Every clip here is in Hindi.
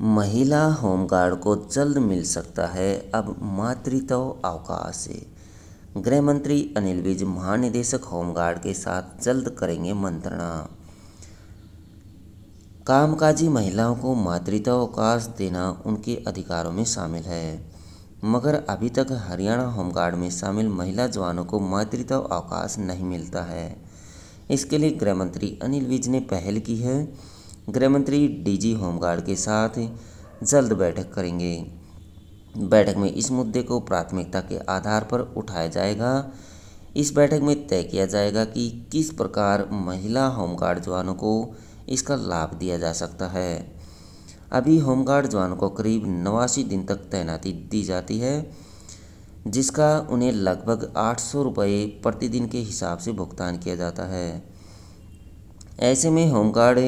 महिला होमगार्ड को जल्द मिल सकता है अब मातृत्व अवकाश गृह मंत्री अनिल विज महानिदेशक होमगार्ड के साथ जल्द करेंगे मंत्रणा कामकाजी महिलाओं को मातृत्व अवकाश देना उनके अधिकारों में शामिल है मगर अभी तक हरियाणा होमगार्ड में शामिल महिला जवानों को मातृत्व अवकाश नहीं मिलता है इसके लिए गृह मंत्री अनिल विज ने पहल की है गृहमंत्री डी डीजी होमगार्ड के साथ जल्द बैठक करेंगे बैठक में इस मुद्दे को प्राथमिकता के आधार पर उठाया जाएगा इस बैठक में तय किया जाएगा कि किस प्रकार महिला होमगार्ड जवानों को इसका लाभ दिया जा सकता है अभी होमगार्ड जवानों को करीब नवासी दिन तक तैनाती दी जाती है जिसका उन्हें लगभग आठ सौ रुपये प्रतिदिन के हिसाब से भुगतान किया जाता है ऐसे में होमगार्ड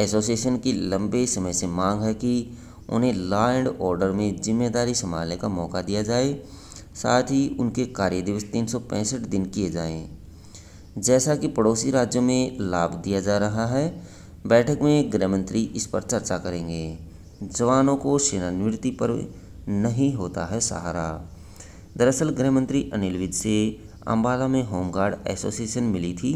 एसोसिएशन की लंबे समय से मांग है कि उन्हें लॉ एंड ऑर्डर में जिम्मेदारी संभालने का मौका दिया जाए साथ ही उनके कार्य दिवस तीन दिन किए जाएं जैसा कि पड़ोसी राज्यों में लाभ दिया जा रहा है बैठक में गृह मंत्री इस पर चर्चा करेंगे जवानों को सेनानिवृत्ति पर नहीं होता है सहारा दरअसल गृह मंत्री अनिल विज से अम्बाला में होमगार्ड एसोसिएशन मिली थी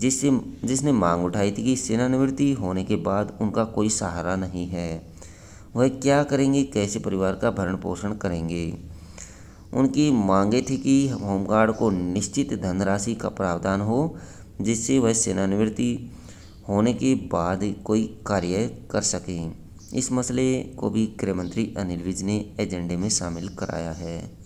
जिससे जिसने मांग उठाई थी कि सेनानिवृत्ति होने के बाद उनका कोई सहारा नहीं है वह क्या करेंगे कैसे परिवार का भरण पोषण करेंगे उनकी मांगे थी कि होमगार्ड को निश्चित धनराशि का प्रावधान हो जिससे वह सेनानिवृत्ति होने के बाद कोई कार्य कर सकें इस मसले को भी गृह मंत्री अनिल विज ने एजेंडे में शामिल कराया है